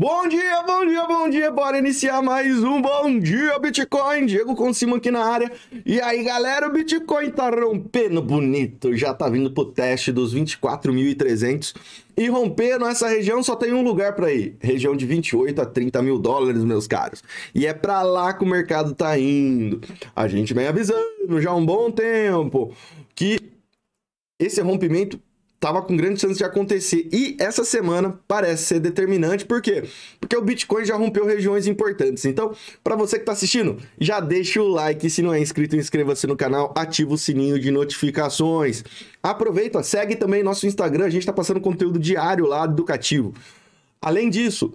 Bom dia, bom dia, bom dia. Bora iniciar mais um Bom Dia Bitcoin. Diego cima aqui na área. E aí, galera, o Bitcoin tá rompendo bonito. Já tá vindo pro teste dos 24.300. E rompendo essa região só tem um lugar para ir. Região de 28 a 30 mil dólares, meus caros. E é para lá que o mercado tá indo. A gente vem avisando já há um bom tempo que esse rompimento tava com grande chance de acontecer. E essa semana parece ser determinante, por quê? Porque o Bitcoin já rompeu regiões importantes. Então, para você que está assistindo, já deixa o like, se não é inscrito, inscreva-se no canal, ativa o sininho de notificações. Aproveita, segue também nosso Instagram, a gente está passando conteúdo diário lá educativo. Além disso,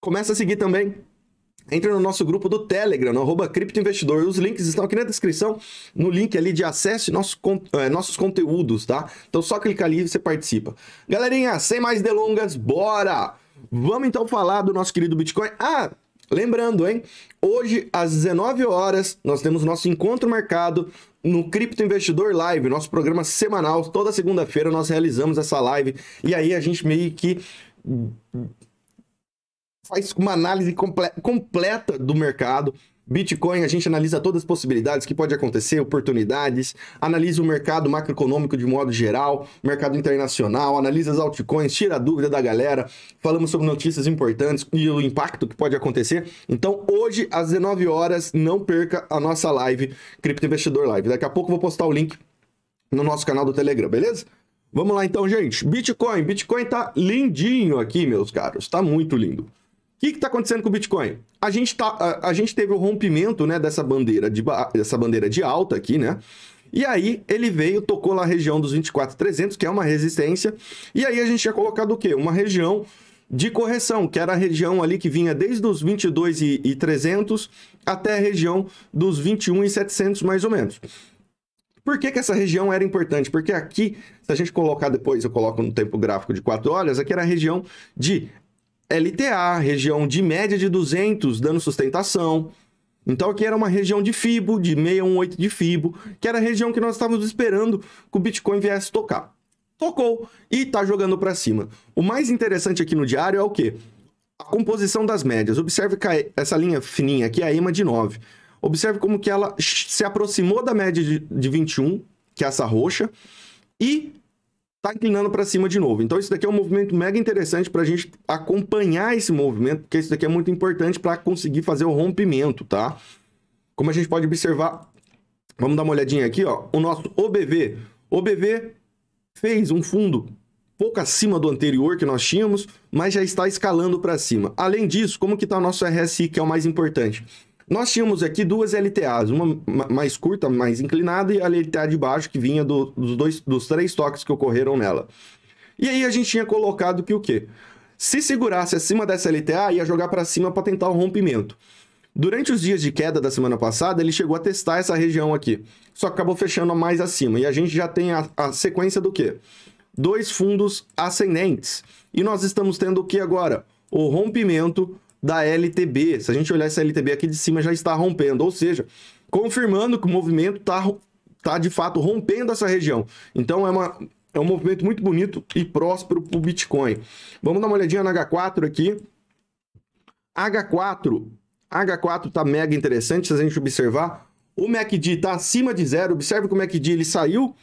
começa a seguir também entre no nosso grupo do Telegram, no criptoinvestidor. Os links estão aqui na descrição, no link ali de acesso nossos, é, eh, nossos conteúdos, tá? Então só clicar ali e você participa. Galerinha, sem mais delongas, bora! Vamos então falar do nosso querido Bitcoin. Ah, lembrando, hein? Hoje, às 19 horas, nós temos nosso encontro marcado no Cripto Investidor Live, nosso programa semanal. Toda segunda-feira nós realizamos essa live e aí a gente meio que faz uma análise comple completa do mercado. Bitcoin, a gente analisa todas as possibilidades que pode acontecer, oportunidades, analisa o mercado macroeconômico de modo geral, mercado internacional, analisa as altcoins, tira a dúvida da galera, falamos sobre notícias importantes e o impacto que pode acontecer. Então, hoje, às 19 horas, não perca a nossa live, Cripto Investidor Live. Daqui a pouco eu vou postar o link no nosso canal do Telegram, beleza? Vamos lá então, gente. Bitcoin. Bitcoin tá lindinho aqui, meus caros. Tá muito lindo que está acontecendo com o Bitcoin? A gente, tá, a, a gente teve o rompimento né, dessa, bandeira de, dessa bandeira de alta aqui, né? E aí ele veio, tocou na região dos 24.300, que é uma resistência. E aí a gente tinha colocado o quê? Uma região de correção, que era a região ali que vinha desde os 22.300 até a região dos 21.700 mais ou menos. Por que, que, essa região era importante? Porque aqui, se a gente colocar depois, eu coloco no tempo gráfico de 4 horas, aqui era a região de LTA, região de média de 200, dando sustentação. Então aqui era uma região de FIBO, de 618 de FIBO, que era a região que nós estávamos esperando que o Bitcoin viesse tocar. Tocou e está jogando para cima. O mais interessante aqui no diário é o quê? A composição das médias. Observe essa linha fininha aqui, é a EMA de 9. Observe como que ela se aproximou da média de 21, que é essa roxa, e tá inclinando para cima de novo. Então isso daqui é um movimento mega interessante para a gente acompanhar esse movimento, porque isso daqui é muito importante para conseguir fazer o rompimento, tá? Como a gente pode observar, vamos dar uma olhadinha aqui, ó, o nosso OBV, OBV fez um fundo pouco acima do anterior que nós tínhamos, mas já está escalando para cima. Além disso, como que está o nosso RSI, que é o mais importante? Nós tínhamos aqui duas LTAs, uma mais curta, mais inclinada, e a LTA de baixo que vinha do, dos, dois, dos três toques que ocorreram nela. E aí a gente tinha colocado que o quê? Se segurasse acima dessa LTA, ia jogar para cima para tentar o rompimento. Durante os dias de queda da semana passada, ele chegou a testar essa região aqui, só que acabou fechando mais acima. E a gente já tem a, a sequência do quê? Dois fundos ascendentes. E nós estamos tendo o que agora? O rompimento da LTB. Se a gente olhar essa LTB aqui de cima, já está rompendo, ou seja, confirmando que o movimento está tá de fato rompendo essa região. Então é, uma, é um movimento muito bonito e próspero para o Bitcoin. Vamos dar uma olhadinha na H4 aqui. H4. H4 está mega interessante se a gente observar. O MACD está acima de zero. Observe que o MACD ele saiu,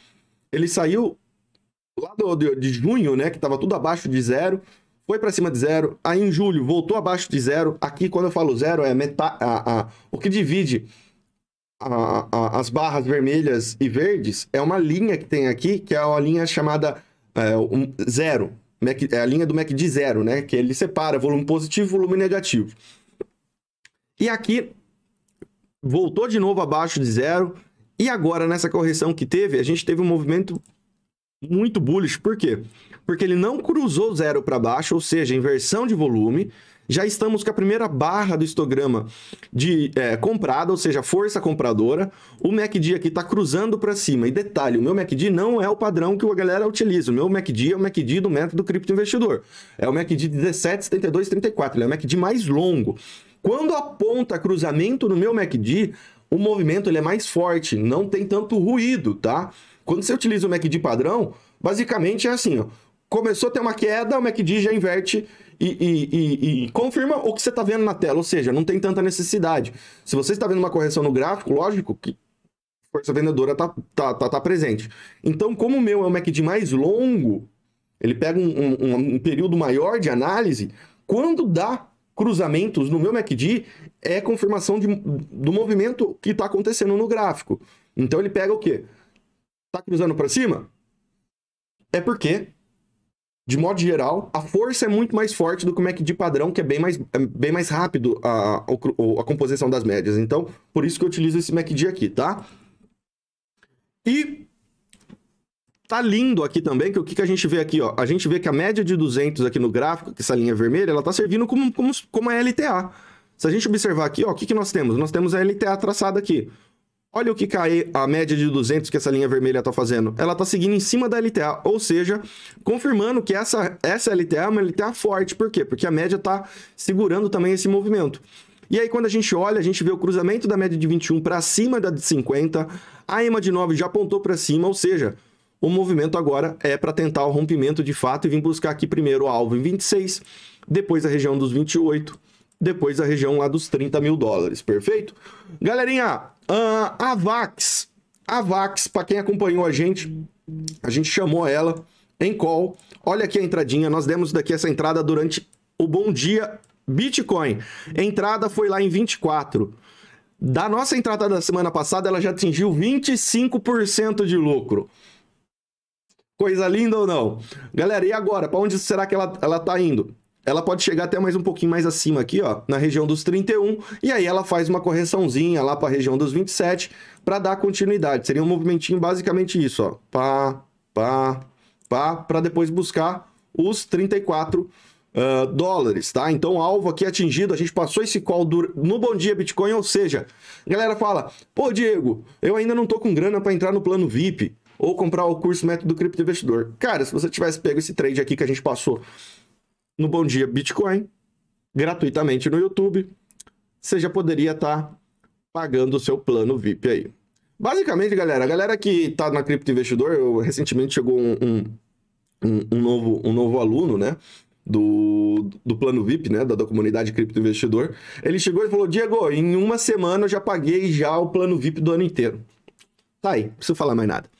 ele saiu lá do, de, de junho, né, que estava tudo abaixo de zero foi para cima de zero, aí em julho voltou abaixo de zero. Aqui, quando eu falo zero, é metade, a, a, o que divide a, a, as barras vermelhas e verdes é uma linha que tem aqui, que é a linha chamada é, um, zero. Mac, é a linha do MACD de zero, né? Que ele separa volume positivo e volume negativo. E aqui voltou de novo abaixo de zero. E agora, nessa correção que teve, a gente teve um movimento muito bullish. Por quê? Porque ele não cruzou zero para baixo, ou seja, inversão de volume. Já estamos com a primeira barra do histograma de é, comprada, ou seja, força compradora. O MACD aqui está cruzando para cima. E detalhe, o meu MACD não é o padrão que a galera utiliza. O meu MACD é o MACD do método cripto investidor. É o MACD 17, 72, 34. Ele é o MACD mais longo. Quando aponta cruzamento no meu MACD, o movimento ele é mais forte, não tem tanto ruído, tá? Quando você utiliza o MACD padrão, basicamente é assim, ó, começou a ter uma queda, o MACD já inverte e, e, e, e confirma o que você está vendo na tela, ou seja, não tem tanta necessidade. Se você está vendo uma correção no gráfico, lógico que força vendedora está tá, tá, tá presente. Então, como o meu é um MACD mais longo, ele pega um, um, um período maior de análise, quando dá cruzamentos no meu MACD, é confirmação de, do movimento que está acontecendo no gráfico. Então, ele pega o quê? tá cruzando para cima? É porque, de modo geral, a força é muito mais forte do que o MACD padrão, que é bem mais, é bem mais rápido a, a, a composição das médias. Então, por isso que eu utilizo esse MACD aqui, tá? E tá lindo aqui também, que o que, que a gente vê aqui, ó? A gente vê que a média de 200 aqui no gráfico, que essa linha vermelha, ela tá servindo como, como, como a LTA. Se a gente observar aqui, ó, o que, que nós temos? Nós temos a LTA traçada aqui. Olha o que cai a média de 200 que essa linha vermelha está fazendo. Ela está seguindo em cima da LTA, ou seja, confirmando que essa, essa LTA é uma LTA forte. Por quê? Porque a média está segurando também esse movimento. E aí, quando a gente olha, a gente vê o cruzamento da média de 21 para cima da de 50, a EMA de 9 já apontou para cima, ou seja, o movimento agora é para tentar o rompimento de fato e vir buscar aqui primeiro o alvo em 26, depois a região dos 28, depois a região lá dos 30 mil dólares, perfeito? Galerinha, Uh, a Vax. A Vax, para quem acompanhou a gente, a gente chamou ela em call. Olha aqui a entradinha. Nós demos daqui essa entrada durante o Bom Dia Bitcoin. entrada foi lá em 24. Da nossa entrada da semana passada, ela já atingiu 25% de lucro. Coisa linda ou não? Galera, e agora? Para onde será que ela, ela tá indo? ela pode chegar até mais um pouquinho mais acima aqui, ó, na região dos 31, e aí ela faz uma correçãozinha lá para a região dos 27 para dar continuidade. Seria um movimentinho basicamente isso, ó, pá, pá, pá, para depois buscar os 34 uh, dólares, tá? Então, alvo aqui atingido, a gente passou esse call do... no Bom Dia Bitcoin, ou seja, galera fala, pô, Diego, eu ainda não tô com grana para entrar no plano VIP ou comprar o curso Método Cripto Investidor. Cara, se você tivesse pego esse trade aqui que a gente passou no Bom Dia Bitcoin, gratuitamente no YouTube, você já poderia estar tá pagando o seu plano VIP aí. Basicamente, galera, a galera que está na Cripto Investidor, eu, recentemente chegou um, um, um, novo, um novo aluno, né? Do, do plano VIP, né? Da, da comunidade Cripto Investidor. Ele chegou e falou: Diego, em uma semana eu já paguei já o plano VIP do ano inteiro. Tá aí, não preciso falar mais nada.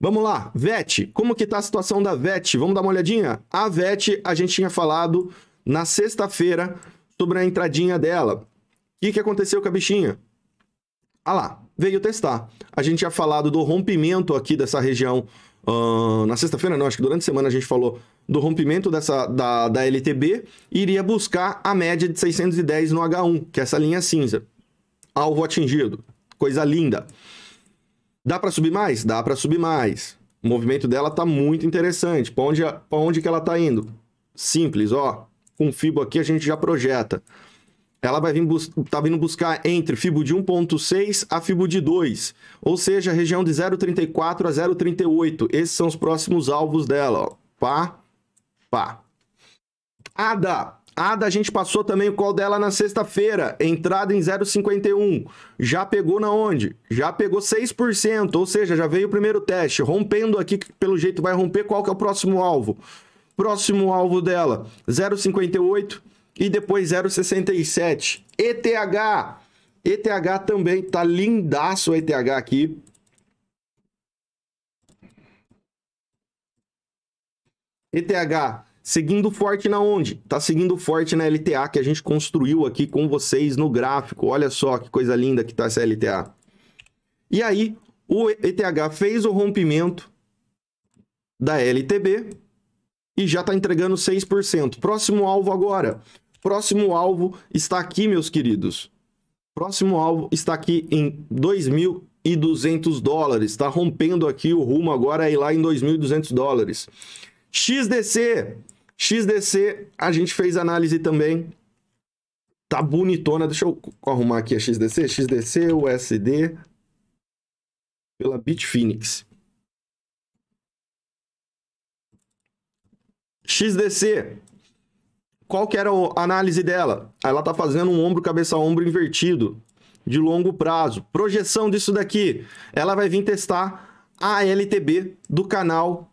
Vamos lá, VET. Como que tá a situação da VET? Vamos dar uma olhadinha? A VET, a gente tinha falado na sexta-feira sobre a entradinha dela. O que, que aconteceu com a bichinha? Ah lá, veio testar. A gente tinha falado do rompimento aqui dessa região uh, na sexta-feira, não, acho que durante a semana a gente falou do rompimento dessa, da, da LTB e iria buscar a média de 610 no H1, que é essa linha cinza. Alvo atingido. Coisa linda. Dá para subir mais? Dá para subir mais. O movimento dela tá muito interessante. Para onde, onde que ela tá indo? Simples, ó. Com Fibo aqui a gente já projeta. Ela vai vir bus tá vindo buscar entre Fibo de 1.6 a Fibo de 2, ou seja, região de 0.34 a 0.38. Esses são os próximos alvos dela, ó. Pá, pá. ADA, Ada, a gente passou também o call dela na sexta-feira, entrada em 0,51. Já pegou na onde? Já pegou 6%, ou seja, já veio o primeiro teste. Rompendo aqui, pelo jeito vai romper, qual que é o próximo alvo? Próximo alvo dela, 0,58 e depois 0,67. ETH, ETH também, tá lindaço o ETH aqui. ETH Seguindo forte na onde? Tá seguindo forte na LTA que a gente construiu aqui com vocês no gráfico. Olha só que coisa linda que tá essa LTA. E aí, o ETH fez o rompimento da LTB e já tá entregando 6%. Próximo alvo agora. Próximo alvo está aqui, meus queridos. Próximo alvo está aqui em 2.200 dólares. Está rompendo aqui o rumo agora aí é lá em 2.200 dólares. XDC XDC, a gente fez análise também. Tá bonitona. Deixa eu arrumar aqui a XDC. XDC, USD, pela Bitfinex. XDC, qual que era a análise dela? Ela tá fazendo um ombro cabeça ombro invertido de longo prazo. Projeção disso daqui, ela vai vir testar a LTB do canal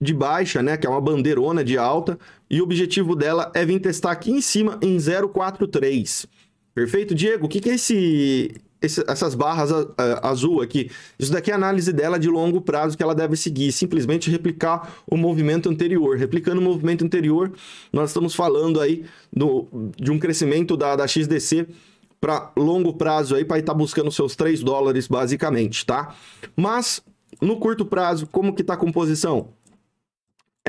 de baixa, né, que é uma bandeirona de alta, e o objetivo dela é vir testar aqui em cima em 043. Perfeito? Diego, o que, que é esse, esse, essas barras a, a, azul aqui? Isso daqui é a análise dela de longo prazo que ela deve seguir, simplesmente replicar o movimento anterior. Replicando o movimento anterior, nós estamos falando aí do, de um crescimento da, da XDC para longo prazo aí, para estar tá buscando seus 3 dólares basicamente, tá? Mas no curto prazo, como que tá a composição?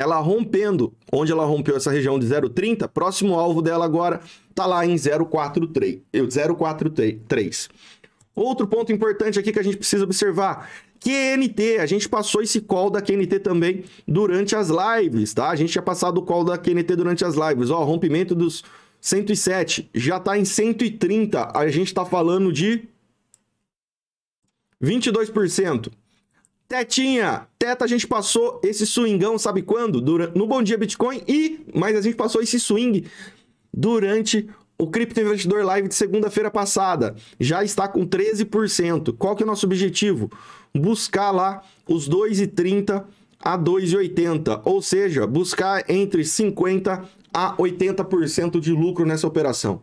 ela rompendo, onde ela rompeu essa região de 0,30, próximo alvo dela agora está lá em 0,43. Outro ponto importante aqui que a gente precisa observar, QNT, a gente passou esse call da QNT também durante as lives, tá? A gente tinha passado o call da QNT durante as lives, ó, rompimento dos 107, já está em 130, a gente está falando de 22%. Tetinha, Teta, a gente passou esse swingão, sabe quando? Durante, no Bom Dia Bitcoin e, mas a gente passou esse swing durante o Cripto Investidor Live de segunda-feira passada. Já está com 13%. Qual que é o nosso objetivo? Buscar lá os 2,30 a 2,80, ou seja, buscar entre 50 a 80% de lucro nessa operação.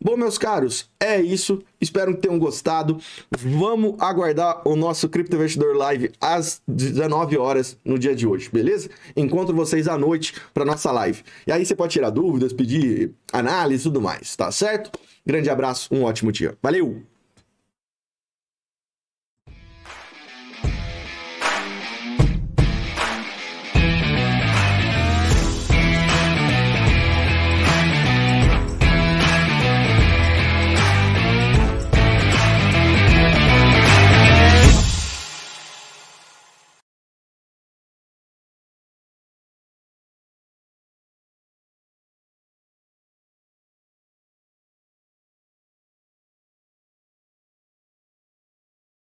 Bom, meus caros, é isso. Espero que tenham gostado. Vamos aguardar o nosso Cripto Investidor Live às 19 horas no dia de hoje, beleza? Encontro vocês à noite para nossa live. E aí você pode tirar dúvidas, pedir análise e tudo mais, tá certo? Grande abraço, um ótimo dia. Valeu!